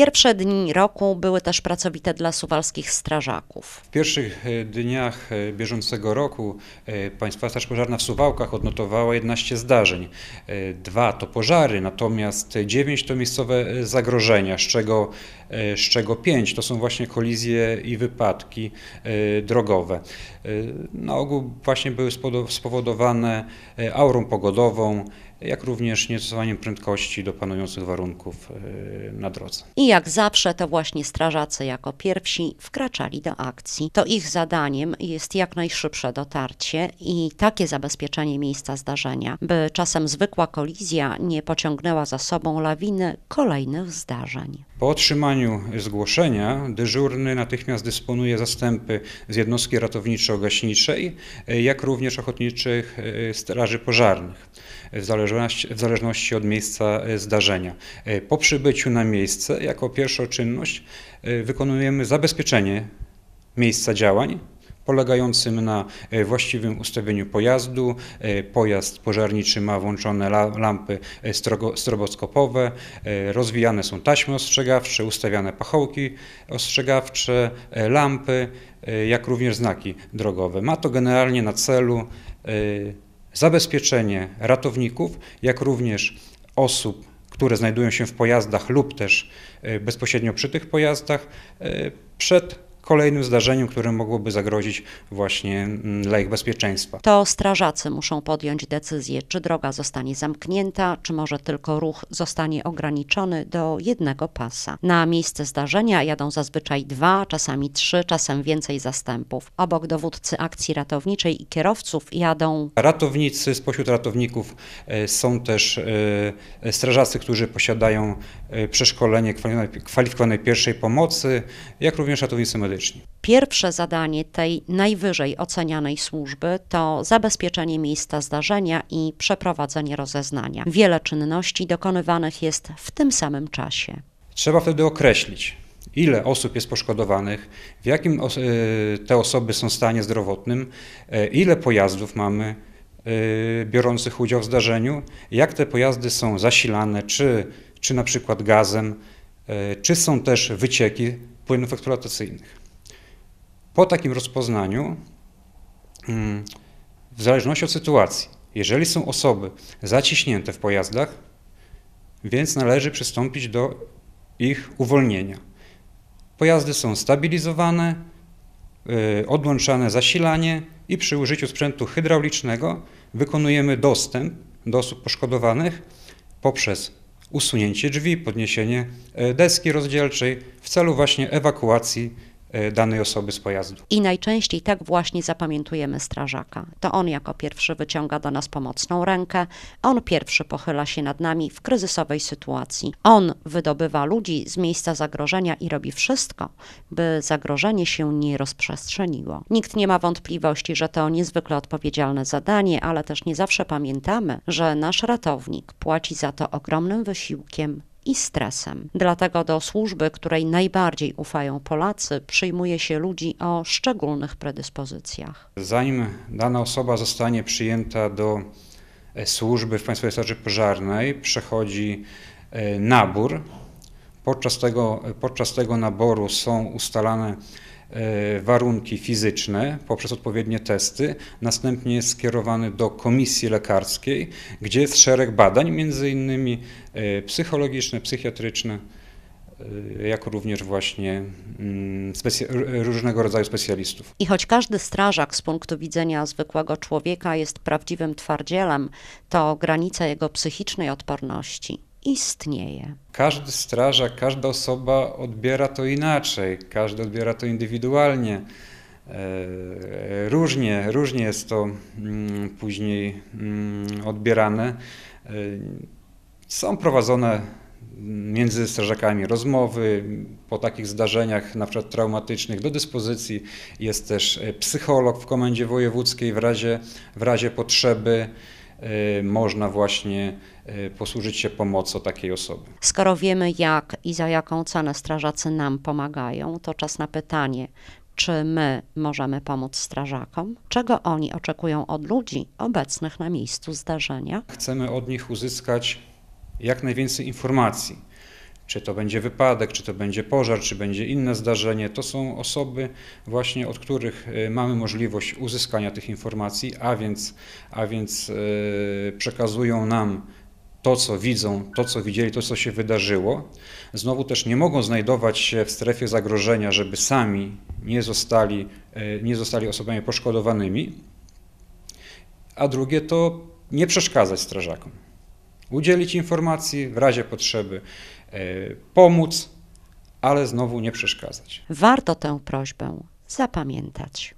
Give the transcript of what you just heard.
Pierwsze dni roku były też pracowite dla suwalskich strażaków. W pierwszych e, dniach e, bieżącego roku e, Państwa Straż Pożarna w Suwałkach odnotowała 11 zdarzeń. Dwa to pożary, natomiast 9 to miejscowe zagrożenia, z czego E, z czego 5 to są właśnie kolizje i wypadki e, drogowe. E, na ogół właśnie były spowodowane aurą pogodową, jak również niestosowaniem prędkości do panujących warunków na drodze. I jak zawsze to właśnie strażacy jako pierwsi wkraczali do akcji. To ich zadaniem jest jak najszybsze dotarcie i takie zabezpieczenie miejsca zdarzenia, by czasem zwykła kolizja nie pociągnęła za sobą lawiny kolejnych zdarzeń. Po otrzymaniu zgłoszenia dyżurny natychmiast dysponuje zastępy z jednostki ratowniczo-gaśniczej, jak również ochotniczych e, straży pożarnych, w zależności, w zależności od miejsca e, zdarzenia. E, po przybyciu na miejsce, jako pierwszą czynność, wykonujemy zabezpieczenie miejsca działań polegającym na e, właściwym ustawieniu pojazdu. E, pojazd pożarniczy ma włączone lampy e, stroboskopowe, rozwijane są taśmy ostrzegawcze, ustawiane pachołki ostrzegawcze, lampy, jak również znaki drogowe. Ma to generalnie na celu zabezpieczenie ratowników, jak również osób, które znajdują się w pojazdach lub też bezpośrednio przy tych pojazdach przed kolejnym zdarzeniu, które mogłoby zagrozić właśnie mm, dla ich bezpieczeństwa. To strażacy muszą podjąć decyzję, czy droga zostanie zamknięta, czy może tylko ruch zostanie ograniczony do jednego pasa. Na miejsce zdarzenia jadą zazwyczaj dwa, czasami trzy, czasem więcej zastępów. Obok dowódcy akcji ratowniczej i kierowców jadą ratownicy, spośród ratowników e, są też e, strażacy, którzy posiadają e, przeszkolenie kwalifikowanej pierwszej pomocy, jak również ratownicy medyczni bezpieczni. Pierwsze zadanie tej najwyżej ocenianej służby to zabezpieczenie miejsca zdarzenia i przeprowadzenie rozeznania. Wiele czynności dokonywanych jest w tym samym czasie. Trzeba wtedy określić, ile osób jest poszkodowanych, w jakim e, te osoby są stanie zdrowotnym, e, ile pojazdów mamy e, biorących udział w zdarzeniu, jak te pojazdy są zasilane, czy, czy na przykład gazem, czy są też wycieki płynów eksploatacyjnych. Po takim rozpoznaniu, mm, w zależności od sytuacji, jeżeli są osoby zaciśnięte w pojazdach, więc należy przystąpić do ich uwolnienia. Pojazdy są stabilizowane, y, odłączane zasilanie i przy użyciu sprzętu hydraulicznego wykonujemy dostęp do osób poszkodowanych poprzez usunięcie drzwi, podniesienie y, deski rozdzielczej w celu właśnie ewakuacji E, danej osoby z pojazdu. I najczęściej tak właśnie zapamiętujemy strażaka. To on jako pierwszy wyciąga do nas pomocną rękę, on pierwszy pochyla się nad nami w kryzysowej sytuacji. On wydobywa ludzi z miejsca zagrożenia i robi wszystko, by zagrożenie się nie rozprzestrzeniło. Nikt nie ma wątpliwości, że to niezwykle odpowiedzialne zadanie, ale też nie zawsze pamiętamy, że nasz ratownik płaci za to ogromnym wysiłkiem, i stresem. Dlatego do służby, której najbardziej ufają Polacy, przyjmuje się ludzi o szczególnych predyspozycjach. Zanim dana osoba zostanie przyjęta do e, służby w Państwowej Straży Pożarnej, przechodzi e, nabór. Podczas tego, e, podczas tego naboru są ustalane E, warunki fizyczne poprzez odpowiednie testy. Następnie jest skierowany do komisji lekarskiej, gdzie jest szereg badań, między innymi e, psychologiczne, psychiatryczne, e, jak również właśnie mm, różnego rodzaju specjalistów. I choć każdy strażak z punktu widzenia zwykłego człowieka jest prawdziwym twardzielem, to granica jego psychicznej odporności istnieje. Każdy strażak, każda osoba odbiera to inaczej, każdy odbiera to indywidualnie. E, różnie, różnie jest to mm, później mm, odbierane. E, są prowadzone między strażakami rozmowy po takich zdarzeniach, na przykład traumatycznych. Do dyspozycji jest też e, psycholog w komendzie wojewódzkiej w razie, w razie potrzeby. Y, można właśnie y, posłużyć się pomocą takiej osoby. Skoro wiemy jak i za jaką cenę strażacy nam pomagają, to czas na pytanie, czy my możemy pomóc strażakom, czego oni oczekują od ludzi obecnych na miejscu zdarzenia. Chcemy od nich uzyskać jak najwięcej informacji czy to będzie wypadek, czy to będzie pożar, czy będzie inne zdarzenie, to są osoby właśnie od których y, mamy możliwość uzyskania tych informacji, a więc, a więc y, przekazują nam to, co widzą, to, co widzieli, to, co się wydarzyło. Znowu też nie mogą znajdować się w strefie zagrożenia, żeby sami nie zostali, y, nie zostali osobami poszkodowanymi. A drugie to nie przeszkadzać strażakom udzielić informacji w razie potrzeby, e, pomóc, ale znowu nie przeszkadzać. Warto tę prośbę zapamiętać.